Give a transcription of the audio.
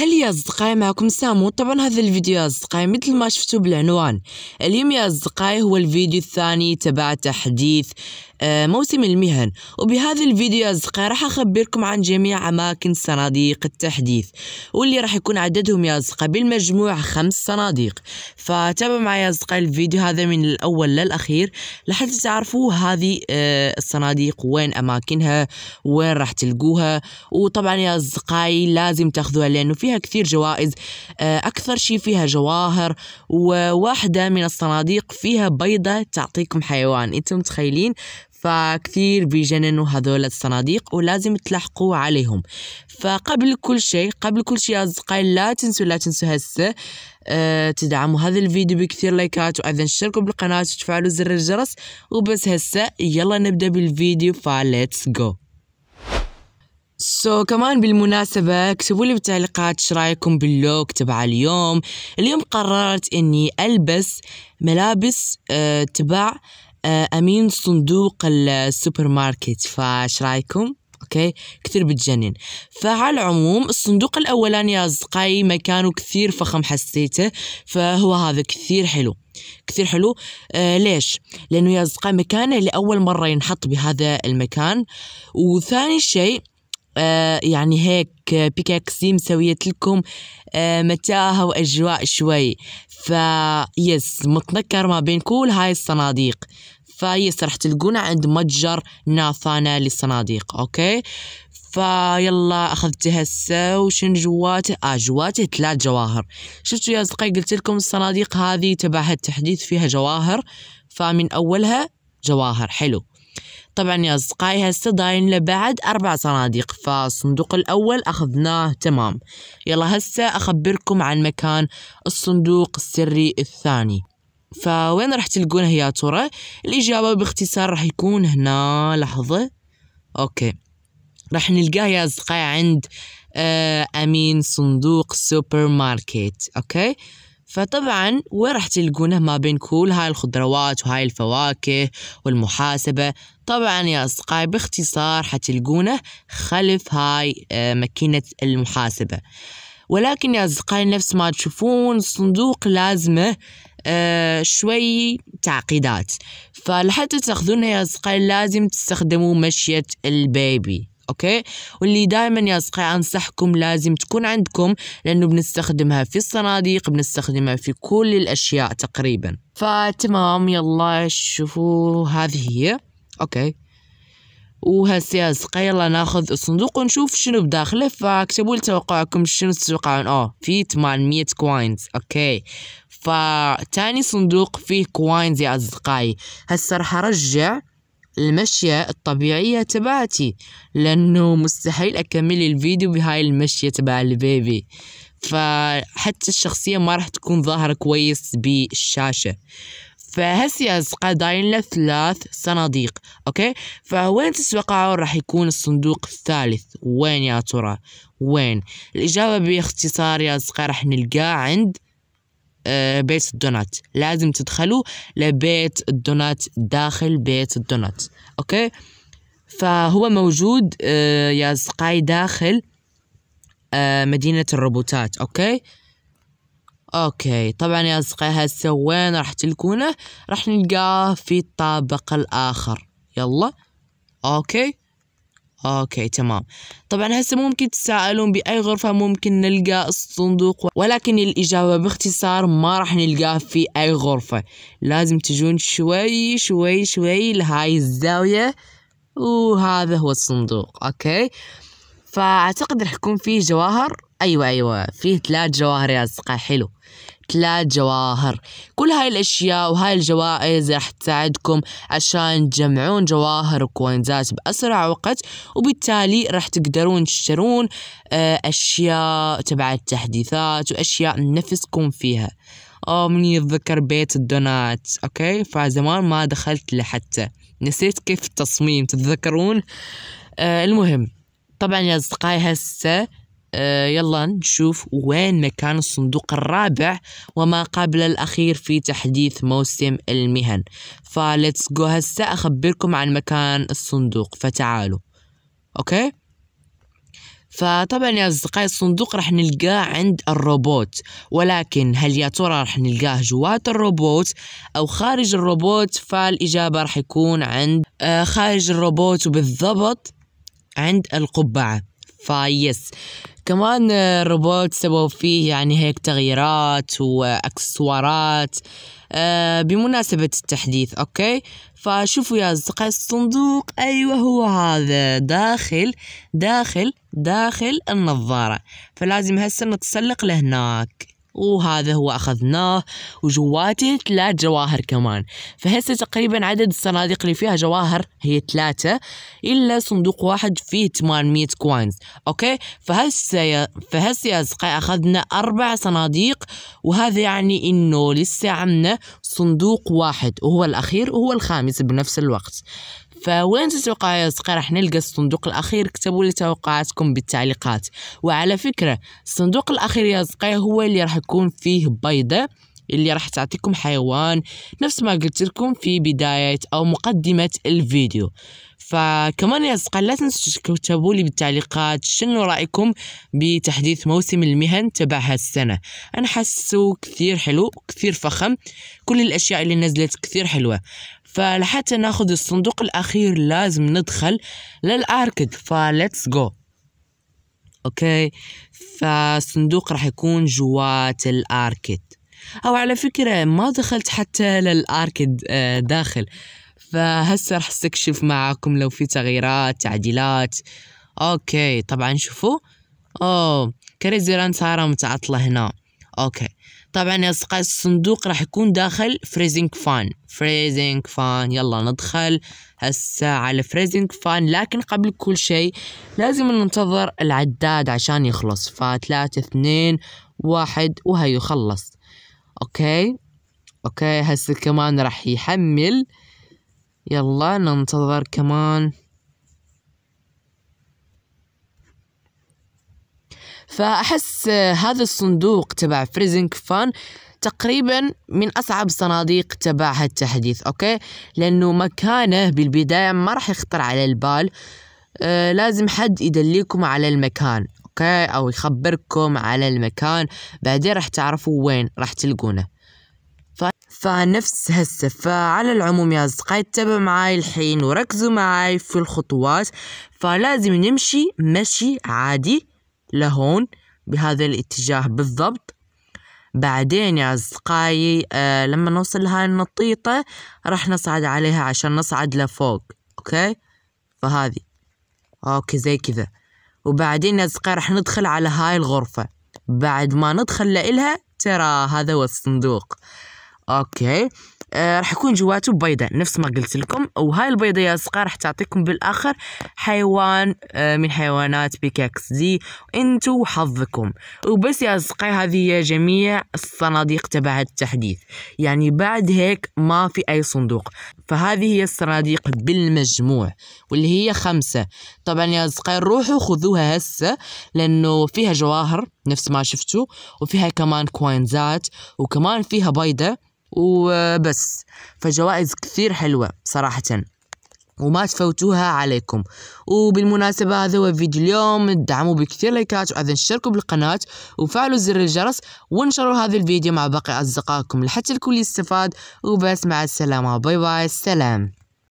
هل يا اصدقائي معكم سامو طبعا هذا الفيديو يا اصدقائي مثل ما شفتوا بالعنوان اليوم يا اصدقائي هو الفيديو الثاني تبع تحديث آه، موسم المهن وبهذا الفيديو يا أصدقائي راح أخبركم عن جميع أماكن صناديق التحديث واللي راح يكون عددهم يا أصدقائي بالمجموع خمس صناديق فتابعوا معي يا أصدقائي الفيديو هذا من الأول للأخير لحتى تعرفوا هذه آه، الصناديق وين أماكنها وين راح تلقوها وطبعا يا أصدقائي لازم تاخذوها لأنه في فيها كثير جوائز آه، أكثر شيء فيها جواهر وواحدة من الصناديق فيها بيضة تعطيكم حيوان أنتم متخيلين فكثير بيجننوا هذول الصناديق ولازم تلحقوا عليهم فقبل كل شيء قبل كل شيء أصدقائي لا تنسوا لا تنسوا هسه أه تدعموا هذا الفيديو بكثير لايكات وأيضا تشتركوا بالقناة وتفعلوا زر الجرس وبس هسه يلا نبدأ بالفيديو فليتس جو سو so, كمان بالمناسبة اكتبوا لي بالتعليقات ايش رايكم باللوك تبع اليوم اليوم قررت اني البس ملابس آه, تبع آه, امين صندوق السوبر ماركت فايش رايكم اوكي كثير بتجنن فعلى العموم الصندوق الاولاني يا اصدقائي مكانه كثير فخم حسيته فهو هذا كثير حلو كثير حلو آه ليش لانه يا اصدقائي مكانه لاول مره ينحط بهذا المكان وثاني شيء آه، يعني هيك آه، بيكاكسي مسويت لكم آه، متاهة وأجواء شوي فيس متنكر ما بين كل هاي الصناديق فيس راح تلقونا عند متجر ناثانا للصناديق اوكي فيلا اخذت هسه وشن جواته اه جواته ثلاث جواهر شفتوا يا اصدقائي قلت لكم الصناديق هذه تبعها التحديث فيها جواهر فمن اولها جواهر حلو طبعا يا أصدقائي هسه داين لبعد أربع صناديق فالصندوق الأول أخذناه تمام يلا هسه أخبركم عن مكان الصندوق السري الثاني فوين راح تلقونه يا ترى الإجابة باختصار راح يكون هنا لحظة أوكي راح نلقاه يا أصدقائي عند آه، أمين صندوق سوبر ماركت أوكي فطبعا وين راح تلقونه ما بين كل هاي الخضروات وهاي الفواكه والمحاسبة طبعا يا أصدقائي باختصار حتلقونه خلف هاي آه، ماكينة المحاسبة ولكن يا أصدقائي نفس ما تشوفون الصندوق لازمه آه شوي تعقيدات فلحتى تاخذونها يا أصدقائي لازم تستخدموا مشية البيبي اوكي واللي دائما يا اصدقائي انصحكم لازم تكون عندكم لانه بنستخدمها في الصناديق بنستخدمها في كل الاشياء تقريبا فتمام يلا شوفوا هذه هي اوكي وهسه يا اصدقائي يلا ناخذ الصندوق ونشوف شنو بداخله فاكتبوا لي توقعكم شنو تتوقعون اه في 800 كوينز اوكي فتاني صندوق فيه كوينز يا اصدقائي هسه راح ارجع المشية الطبيعية تبعتي لأنه مستحيل أكمل الفيديو بهاي المشية تبع البيبي فحتى الشخصية ما راح تكون ظاهرة كويس بالشاشة يا أصدقاء داين له ثلاث صناديق أوكي فوين تتوقعون راح يكون الصندوق الثالث وين يا ترى وين الإجابة باختصار يا أصدقاء راح نلقاه عند آه، بيت الدونات لازم تدخلوا لبيت الدونات داخل بيت الدونات اوكي فهو موجود آه، يا سقاي داخل آه، مدينة الروبوتات اوكي اوكي طبعا يا اصدقائي هسه وين راح تلقونه راح نلقاه في الطابق الاخر يلا اوكي اوكي تمام طبعا هسه ممكن تسألون باي غرفه ممكن نلقى الصندوق ولكن الاجابه باختصار ما راح نلقاه في اي غرفه لازم تجون شوي شوي شوي لهاي الزاويه وهذا هو الصندوق اوكي فاعتقد راح يكون فيه جواهر ايوه ايوه فيه ثلاث جواهر يا اصدقاء حلو ثلاث جواهر كل هاي الاشياء وهاي الجوائز راح تساعدكم عشان تجمعون جواهر وكوينزات باسرع وقت وبالتالي راح تقدرون تشترون آه، اشياء تبع التحديثات واشياء نفسكم فيها اه من يتذكر بيت الدونات اوكي فزمان ما دخلت لحتى نسيت كيف التصميم تتذكرون آه المهم طبعا يا اصدقائي هسه آه، يلا نشوف وين مكان الصندوق الرابع وما قبل الأخير في تحديث موسم المهن فليتس جو هسه أخبركم عن مكان الصندوق فتعالوا أوكي فطبعا يا أصدقائي الصندوق راح نلقاه عند الروبوت ولكن هل يا ترى راح نلقاه جوات الروبوت أو خارج الروبوت فالإجابة راح يكون عند آه، خارج الروبوت وبالضبط عند القبعة فايس كمان الروبوت آه، سووا فيه يعني هيك تغييرات واكسسوارات آه، بمناسبة التحديث أوكي فشوفوا يا أصدقائي الصندوق أيوة هو هذا داخل داخل داخل النظارة فلازم هسه نتسلق لهناك وهذا هو أخذناه وجواته ثلاث جواهر كمان فهسه تقريبا عدد الصناديق اللي فيها جواهر هي ثلاثة إلا صندوق واحد فيه 800 كوينز أوكي فهسه يا فهسه يا أصدقائي أخذنا أربع صناديق وهذا يعني إنه لسه عنا صندوق واحد وهو الأخير وهو الخامس بنفس الوقت فوين تتوقعوا يا أصدقاء راح نلقى الصندوق الاخير كتبوا لي توقعاتكم بالتعليقات وعلى فكره الصندوق الاخير يا أصدقاء هو اللي راح يكون فيه بيضه اللي راح تعطيكم حيوان نفس ما قلت لكم في بداية أو مقدمة الفيديو فكمان يا أصدقاء لا تنسوا تكتبوا لي بالتعليقات شنو رأيكم بتحديث موسم المهن تبع هالسنة أنا حاسه كثير حلو كثير فخم كل الأشياء اللي نزلت كثير حلوة فلحتى ناخذ الصندوق الأخير لازم ندخل للأركد فلتس جو أوكي فالصندوق راح يكون جوات الأركد أو على فكرة ما دخلت حتى للأركد آه، داخل فهسه راح استكشف معاكم لو في تغييرات تعديلات أوكي طبعا شوفوا أوه كريزي ران متعطلة هنا أوكي طبعا يا أصدقائي الصندوق راح يكون داخل فريزنج فان فريزنج فان يلا ندخل هسه على فريزنج فان لكن قبل كل شيء لازم ننتظر العداد عشان يخلص 2 اثنين واحد يخلص اوكي اوكي هسه كمان راح يحمل يلا ننتظر كمان فأحس هذا الصندوق تبع فريزنج فان تقريبا من أصعب الصناديق تبع هالتحديث أوكي لأنه مكانه بالبداية ما راح يخطر على البال آه لازم حد يدليكم على المكان اوكي او يخبركم على المكان بعدين راح تعرفوا وين راح تلقونه ف... فنفس هسه فعلى العموم يا اصدقائي اتبعوا معاي الحين وركزوا معاي في الخطوات فلازم نمشي مشي عادي لهون بهذا الاتجاه بالضبط بعدين يا أصدقائي آه لما نوصل لهاي النطيطة راح نصعد عليها عشان نصعد لفوق أوكي فهذه أوكي زي كذا وبعدين يا أصدقائي راح ندخل على هاي الغرفة بعد ما ندخل لإلها ترى هذا هو الصندوق أوكي آه، راح يكون جواته بيضة نفس ما قلت لكم وهاي البيضة يا اصدقاء راح تعطيكم بالآخر حيوان آه، من حيوانات بيكاكس دي انتو وحظكم وبس يا اصدقاء هذه هي جميع الصناديق تبع التحديث يعني بعد هيك ما في أي صندوق فهذه هي الصناديق بالمجموع واللي هي خمسة طبعا يا أصدقاء روحوا خذوها هسه لأنه فيها جواهر نفس ما شفتوا وفيها كمان كوينزات وكمان فيها بيضة وبس فجوائز كثير حلوة صراحةً وما تفوتوها عليكم وبالمناسبة هذا هو فيديو اليوم ادعموا بكثير لايكات وأيضا اشتركوا بالقناة وفعلوا زر الجرس وانشروا هذا الفيديو مع باقي أصدقائكم لحتى الكل يستفاد وبس مع السلامة باي باي سلام